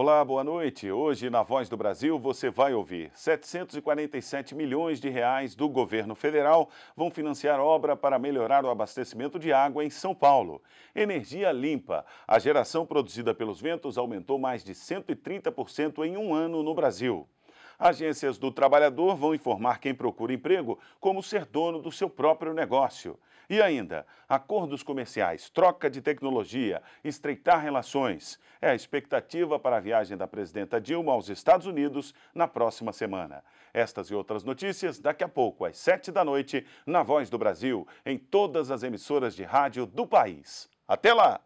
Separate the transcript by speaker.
Speaker 1: Olá, boa noite. Hoje na Voz do Brasil você vai ouvir 747 milhões de reais do governo federal vão financiar obra para melhorar o abastecimento de água em São Paulo. Energia limpa. A geração produzida pelos ventos aumentou mais de 130% em um ano no Brasil. Agências do trabalhador vão informar quem procura emprego como ser dono do seu próprio negócio. E ainda, acordos comerciais, troca de tecnologia, estreitar relações. É a expectativa para a viagem da presidenta Dilma aos Estados Unidos na próxima semana. Estas e outras notícias daqui a pouco, às 7 da noite, na Voz do Brasil, em todas as emissoras de rádio do país. Até lá!